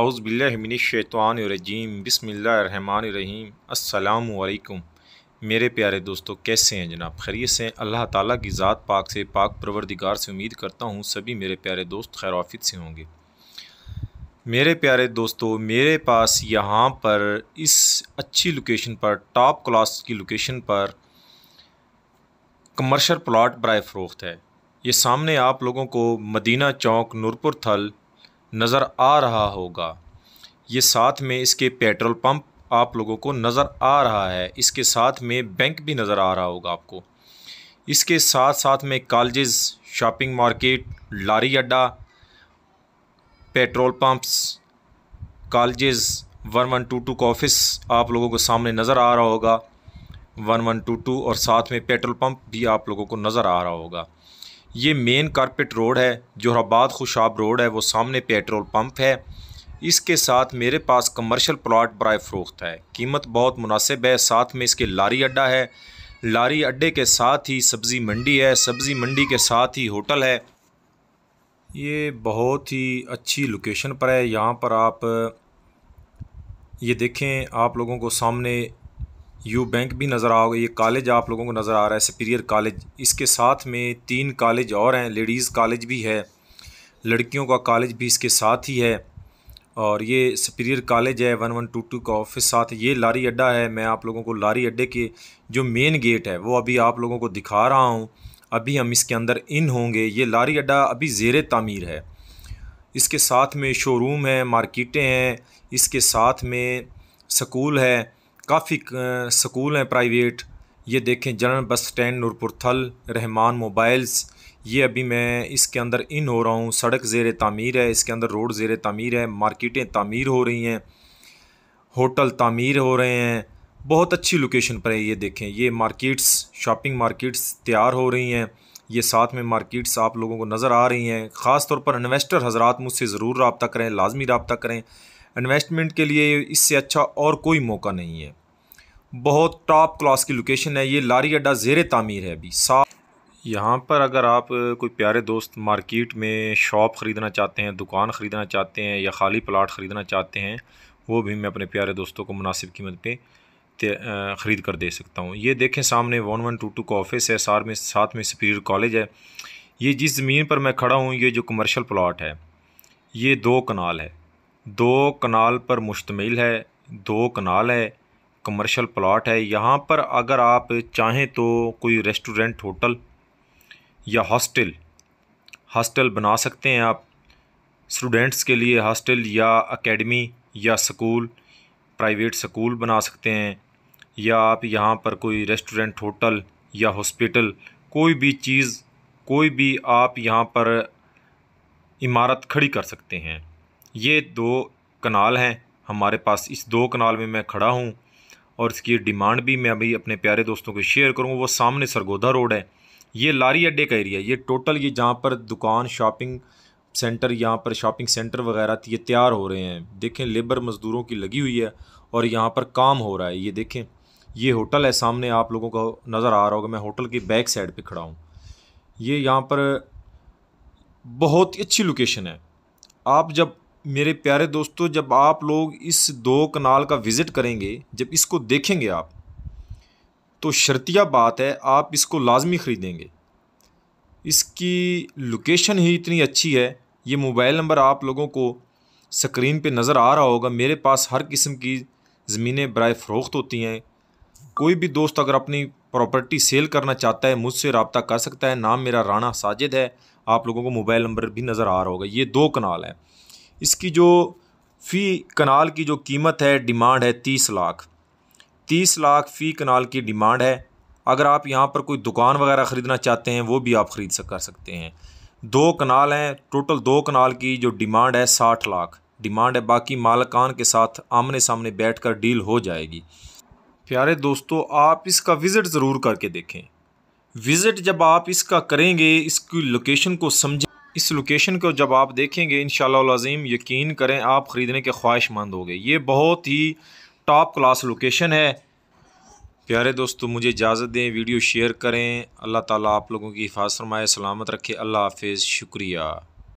अउज़बिल्लिमिनशैतवानरजीम बसमीम अलकुम मेरे प्यारे दोस्तों कैसे हैं जनाब खैरियत से अल्लाह ताला की ज़ात पाक से पाक परवरदिगार से उम्मीद करता हूँ सभी मेरे प्यारे दोस्त खैराफित से होंगे मेरे प्यारे दोस्तों मेरे पास यहाँ पर इस अच्छी लोकेशन पर टॉप क्लास की लोकेशन पर कमर्शल प्लाट बर फ़रोख्त है ये सामने आप लोगों को मदीना चौक नूरपुर थल नज़र आ रहा होगा ये साथ में इसके पेट्रोल पंप आप लोगों को नज़र आ रहा है इसके साथ में बैंक भी नज़र आ रहा होगा आपको इसके साथ साथ में कॉलेज शॉपिंग मार्केट लारी अड्डा petrol pumps college one one two two का ऑफिस आप लोगों को सामने नज़र आ रहा होगा वन वन टू टू और साथ में पेट्रोल पंप भी आप लोगों को नज़र आ रहा होगा ये मेन कारपेट रोड है जोहराबाद खुशाब रोड है वो सामने पेट्रोल पंप है इसके साथ मेरे पास कमर्शियल प्लाट बर फरोख्त है कीमत बहुत मुनासिब है साथ में इसके लारी अड्डा है लारी अड्डे के साथ ही सब्ज़ी मंडी है सब्ज़ी मंडी के साथ ही होटल है ये बहुत ही अच्छी लोकेशन पर है यहाँ पर आप ये देखें आप लोगों को सामने यू बैंक भी नज़र आओगे ये कॉलेज आप लोगों को नज़र आ रहा है सुपीरियर कॉलेज इसके साथ में तीन कॉलेज और हैं लेडीज़ कॉलेज भी है लड़कियों का कॉलेज भी इसके साथ ही है और ये सुपीरियर कॉलेज है वन वन टू टू का ऑफिस साथ ये लारी अड्डा है मैं आप लोगों को लारी अड्डे के जो मेन गेट है वो अभी आप लोगों को दिखा रहा हूँ अभी हम इसके अंदर इन होंगे ये लारी अड्डा अभी जेर तमीर है इसके साथ में शोरूम है मार्केटें हैं इसके साथ में स्कूल है काफ़ी स्कूल हैं प्राइवेट ये देखें जनरल बस स्टैंड नूरपुर थल रहमान मोबाइल्स ये अभी मैं इसके अंदर इन हो रहा हूँ सड़क ज़ेर तमीर है इसके अंदर रोड ज़ेर तमीर है मार्केटें तमीर हो रही हैं होटल तमीर हो रहे हैं बहुत अच्छी लोकेशन पर है ये देखें ये मार्केट्स शॉपिंग मार्केट्स तैयार हो रही हैं ये साथ में मार्केट्स आप लोगों को नज़र आ रही हैं ख़ास तौर पर इन्वेस्टर हज़रा मुझसे ज़रूर रबता करें लाजमी रबता करें इन्वेस्टमेंट के लिए इससे अच्छा और कोई मौका नहीं है बहुत टॉप क्लास की लोकेशन है ये लारी अड्डा जेर तामीर है अभी साफ यहाँ पर अगर आप कोई प्यारे दोस्त मार्केट में शॉप ख़रीदना चाहते हैं दुकान ख़रीदना चाहते हैं या खाली प्लाट ख़रीदना चाहते हैं वो भी मैं अपने प्यारे दोस्तों को मुनासिब कीमत पे ख़रीद कर दे सकता हूँ ये देखें सामने वन वन टू टू का ऑफिस है सार में साथ में सुपीरियर कॉलेज है ये जिस ज़मीन पर मैं खड़ा हूँ ये जो कमर्शल प्लाट है ये दो कनाल है दो कनाल पर मुश्तमिल है दो कनाल है कमर्शल प्लाट है यहाँ पर अगर आप चाहें तो कोई रेस्टोरेंट होटल या हॉस्टल हॉस्टल बना सकते हैं आप स्टूडेंट्स के लिए हॉस्टल या एकेडमी या स्कूल प्राइवेट स्कूल बना सकते हैं या आप यहाँ पर कोई रेस्टोरेंट होटल या हॉस्पिटल कोई भी चीज़ कोई भी आप यहाँ पर इमारत खड़ी कर सकते हैं ये दो कनाल हैं हमारे पास इस दो कनाल में मैं खड़ा हूँ और इसकी डिमांड भी मैं अभी अपने प्यारे दोस्तों को शेयर करूँगा वो सामने सरगोधा रोड है ये लारी अड्डे का एरिया ये टोटल ये जहाँ पर दुकान शॉपिंग सेंटर यहाँ पर शॉपिंग सेंटर वगैरह ये तैयार हो रहे हैं देखें लेबर मज़दूरों की लगी हुई है और यहाँ पर काम हो रहा है ये देखें ये होटल है सामने आप लोगों को नज़र आ रहा होगा मैं होटल के बैक साइड पे खड़ा हूँ ये यहाँ पर बहुत ही अच्छी लोकेशन है आप जब मेरे प्यारे दोस्तों जब आप लोग इस दो कनाल का विज़िट करेंगे जब इसको देखेंगे आप तो शर्तिया बात है आप इसको लाजमी ख़रीदेंगे इसकी लोकेशन ही इतनी अच्छी है ये मोबाइल नंबर आप लोगों को स्क्रीन पे नज़र आ रहा होगा मेरे पास हर किस्म की ज़मीनें बर फ़रोख्त होती हैं कोई भी दोस्त अगर अपनी प्रॉपर्टी सेल करना चाहता है मुझसे रबता कर सकता है नाम मेरा राना साजिद है आप लोगों को मोबाइल नंबर भी नज़र आ रहा होगा ये दो कनाल हैं इसकी जो फ़ी कनाल की जो कीमत है डिमांड है तीस लाख तीस लाख फ़ी कनाल की डिमांड है अगर आप यहाँ पर कोई दुकान वगैरह ख़रीदना चाहते हैं वो भी आप ख़रीद सक कर सकते हैं दो कनाल हैं टोटल दो कनाल की जो डिमांड है साठ लाख डिमांड है बाकी मालकान के साथ आमने सामने बैठकर डील हो जाएगी प्यारे दोस्तों आप इसका विज़िट ज़रूर करके देखें विज़िट जब आप इसका करेंगे इसकी लोकेशन को समझें इस लोकेशन को जब आप देखेंगे इन शज़ीम यकीन करें आप ख़रीदने के ख्वाहिशमंद होंगे ये बहुत ही टॉप क्लास लोकेशन है प्यारे दोस्तों मुझे इजाज़त दें वीडियो शेयर करें अल्लाह ताला आप लोगों की हिफाजत फरमाए सलामत रखे अल्लाह हाफ़ शुक्रिया